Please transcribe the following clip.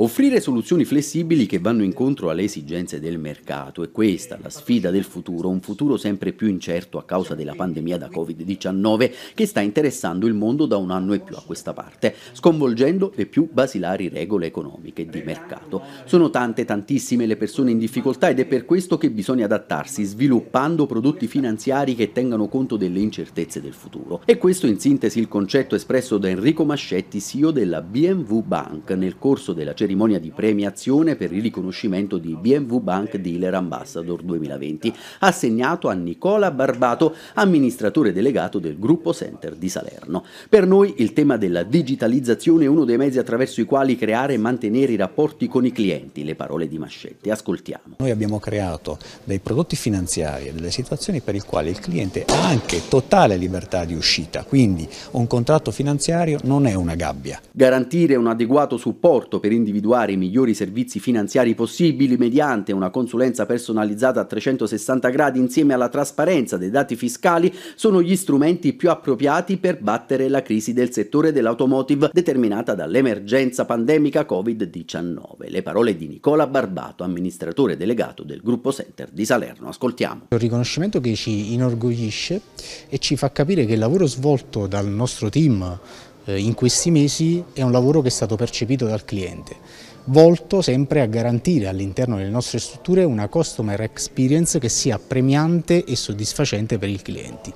Offrire soluzioni flessibili che vanno incontro alle esigenze del mercato è questa la sfida del futuro, un futuro sempre più incerto a causa della pandemia da Covid-19 che sta interessando il mondo da un anno e più a questa parte, sconvolgendo le più basilari regole economiche di mercato. Sono tante, tantissime le persone in difficoltà ed è per questo che bisogna adattarsi, sviluppando prodotti finanziari che tengano conto delle incertezze del futuro. E questo in sintesi il concetto espresso da Enrico Mascetti, CEO della BMW Bank, nel corso della cerimonia cerimonia di premiazione per il riconoscimento di BMW Bank Dealer Ambassador 2020, assegnato a Nicola Barbato, amministratore delegato del Gruppo Center di Salerno. Per noi il tema della digitalizzazione è uno dei mezzi attraverso i quali creare e mantenere i rapporti con i clienti, le parole di Mascetti. Ascoltiamo. Noi abbiamo creato dei prodotti finanziari e delle situazioni per le quali il cliente ha anche totale libertà di uscita, quindi un contratto finanziario non è una gabbia. Garantire un adeguato supporto per individui individuare i migliori servizi finanziari possibili mediante una consulenza personalizzata a 360 gradi insieme alla trasparenza dei dati fiscali sono gli strumenti più appropriati per battere la crisi del settore dell'automotive determinata dall'emergenza pandemica Covid-19. Le parole di Nicola Barbato, amministratore delegato del gruppo Center di Salerno. Ascoltiamo. Un riconoscimento che ci inorgoglisce e ci fa capire che il lavoro svolto dal nostro team eh, in questi mesi è un lavoro che è stato percepito dal cliente, volto sempre a garantire all'interno delle nostre strutture una customer experience che sia premiante e soddisfacente per i clienti.